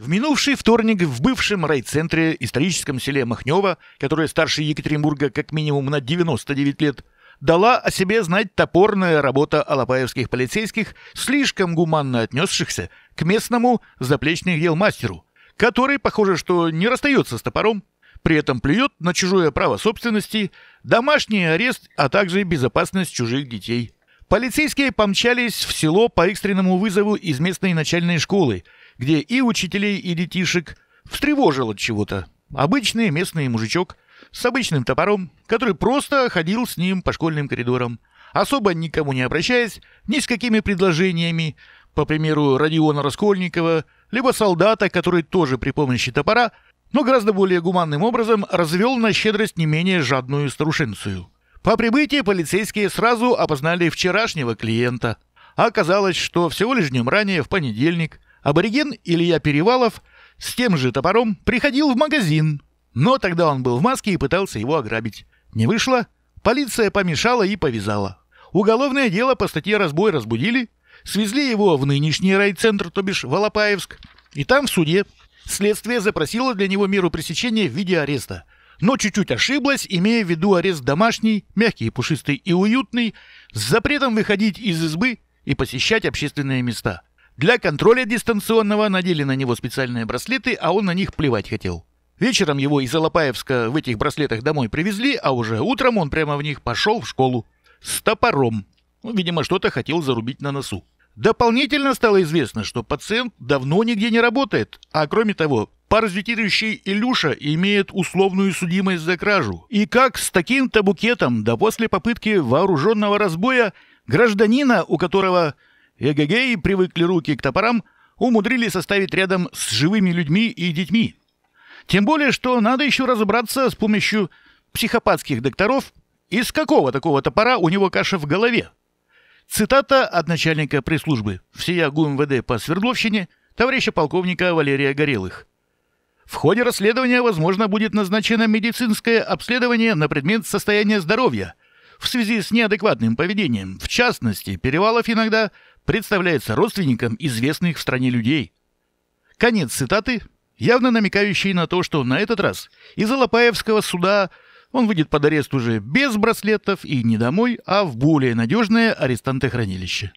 В минувший вторник в бывшем райцентре, историческом селе Махнева, которое старше Екатеринбурга как минимум на 99 лет, дала о себе знать топорная работа алапаевских полицейских, слишком гуманно отнесшихся к местному заплечных дел мастеру, который, похоже, что не расстается с топором, при этом плюет на чужое право собственности, домашний арест, а также безопасность чужих детей. Полицейские помчались в село по экстренному вызову из местной начальной школы – где и учителей, и детишек встревожил от чего-то. Обычный местный мужичок с обычным топором, который просто ходил с ним по школьным коридорам, особо никому не обращаясь, ни с какими предложениями, по примеру Родиона Раскольникова, либо солдата, который тоже при помощи топора, но гораздо более гуманным образом развел на щедрость не менее жадную старушенцию. По прибытии полицейские сразу опознали вчерашнего клиента. Оказалось, что всего лишь днем ранее, в понедельник, Абориген Илья Перевалов с тем же топором приходил в магазин, но тогда он был в маске и пытался его ограбить. Не вышло, полиция помешала и повязала. Уголовное дело по статье «Разбой» разбудили, свезли его в нынешний райцентр, то бишь в Алапаевск, и там в суде следствие запросило для него меру пресечения в виде ареста. Но чуть-чуть ошиблась, имея в виду арест домашний, мягкий, пушистый и уютный, с запретом выходить из избы и посещать общественные места – для контроля дистанционного надели на него специальные браслеты, а он на них плевать хотел. Вечером его из Алапаевска в этих браслетах домой привезли, а уже утром он прямо в них пошел в школу. С топором. Ну, видимо, что-то хотел зарубить на носу. Дополнительно стало известно, что пациент давно нигде не работает, а кроме того, паразитирующий Илюша имеет условную судимость за кражу. И как с таким-то букетом, да после попытки вооруженного разбоя, гражданина, у которого Эгегей привыкли руки к топорам, умудрились составить рядом с живыми людьми и детьми. Тем более, что надо еще разобраться с помощью психопатских докторов, из какого такого топора у него каша в голове. Цитата от начальника пресс-службы всея ГУМВД по Свердловщине, товарища полковника Валерия Горелых. В ходе расследования, возможно, будет назначено медицинское обследование на предмет состояния здоровья в связи с неадекватным поведением, в частности, Перевалов иногда – представляется родственником известных в стране людей. Конец цитаты, явно намекающий на то, что на этот раз из Алапаевского суда он выйдет под арест уже без браслетов и не домой, а в более надежное хранилище.